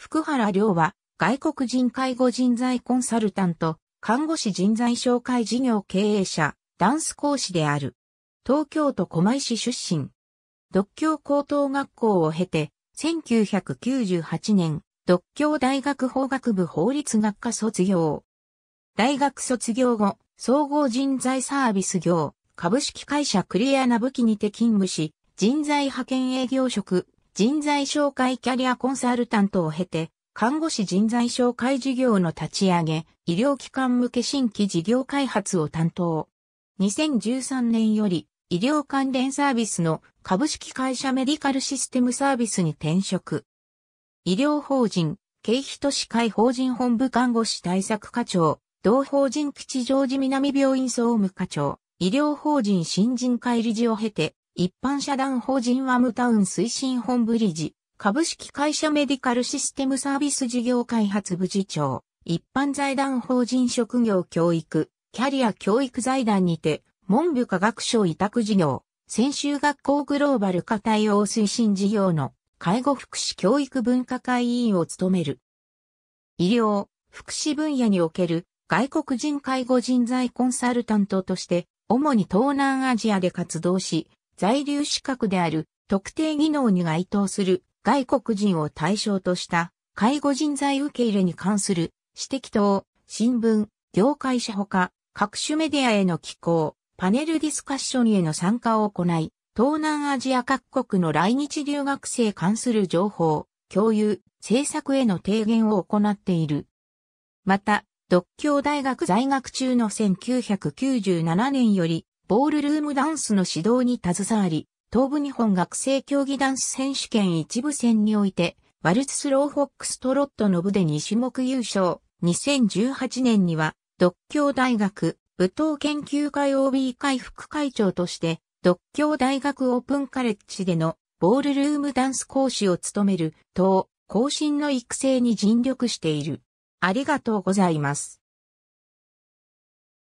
福原良は外国人介護人材コンサルタント、看護師人材紹介事業経営者、ダンス講師である。東京都狛江市出身。独協高等学校を経て、1998年、独協大学法学部法律学科卒業。大学卒業後、総合人材サービス業、株式会社クリアな武器にて勤務し、人材派遣営業職、人材紹介キャリアコンサルタントを経て、看護師人材紹介事業の立ち上げ、医療機関向け新規事業開発を担当。2013年より医療関連サービスの株式会社メディカルシステムサービスに転職。医療法人、経費都市会法人本部看護師対策課長、同法人吉祥寺南病院総務課長、医療法人新人会理事を経て、一般社団法人ワムタウン推進本部理事、株式会社メディカルシステムサービス事業開発部次長、一般財団法人職業教育、キャリア教育財団にて、文部科学省委託事業、専修学校グローバル化対応推進事業の介護福祉教育分科会委員を務める。医療、福祉分野における外国人介護人材コンサルタントとして、主に東南アジアで活動し、在留資格である特定技能に該当する外国人を対象とした介護人材受け入れに関する指摘等、新聞、業界者ほか各種メディアへの寄稿、パネルディスカッションへの参加を行い、東南アジア各国の来日留学生関する情報、共有、政策への提言を行っている。また、独協大学在学中の1997年より、ボールルームダンスの指導に携わり、東部日本学生競技ダンス選手権一部戦において、ワルツスローフォックストロットの部で2種目優勝。2018年には、独協大学舞踏研究会 OB 会副会長として、独協大学オープンカレッジでのボールルームダンス講師を務める、等、後進の育成に尽力している。ありがとうございます。